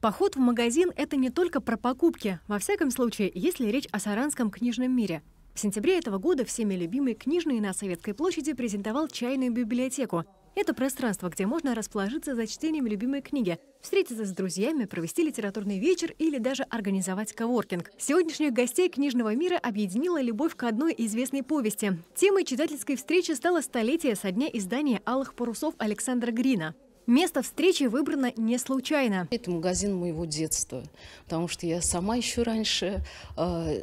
Поход в магазин – это не только про покупки, во всяком случае, если речь о саранском книжном мире. В сентябре этого года всеми любимый книжный на Советской площади презентовал чайную библиотеку. Это пространство, где можно расположиться за чтением любимой книги, встретиться с друзьями, провести литературный вечер или даже организовать коворкинг. Сегодняшних гостей книжного мира объединила любовь к одной известной повести. Темой читательской встречи стало столетие со дня издания «Алых парусов» Александра Грина. Место встречи выбрано не случайно. Это магазин моего детства, потому что я сама еще раньше э, а,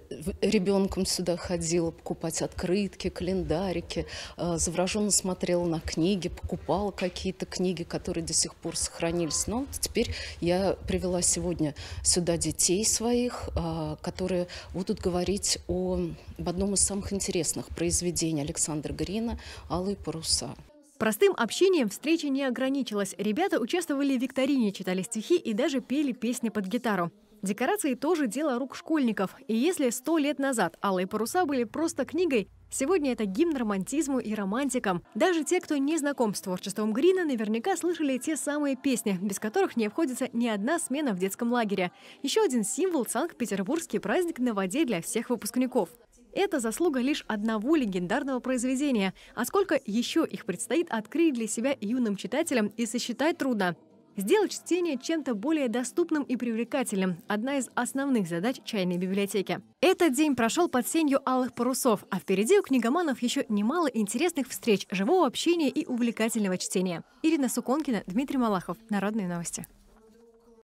ребенком сюда ходила покупать открытки, календарики, э, а, завраженно смотрела на книги, покупала какие-то книги, которые до сих пор сохранились. Но теперь я привела сегодня сюда детей своих, э, которые будут говорить о, об одном из самых интересных произведений Александра Грина «Алые паруса». Простым общением встреча не ограничилась. Ребята участвовали в викторине, читали стихи и даже пели песни под гитару. Декорации тоже дело рук школьников. И если сто лет назад «Алые паруса» были просто книгой, сегодня это гимн романтизму и романтикам. Даже те, кто не знаком с творчеством Грина, наверняка слышали те самые песни, без которых не обходится ни одна смена в детском лагере. Еще один символ – Санкт-Петербургский праздник на воде для всех выпускников. Это заслуга лишь одного легендарного произведения, а сколько еще их предстоит открыть для себя юным читателям и сосчитать трудно. Сделать чтение чем-то более доступным и привлекательным – одна из основных задач чайной библиотеки. Этот день прошел под сенью алых парусов, а впереди у книгоманов еще немало интересных встреч, живого общения и увлекательного чтения. Ирина Суконкина, Дмитрий Малахов. Народные новости.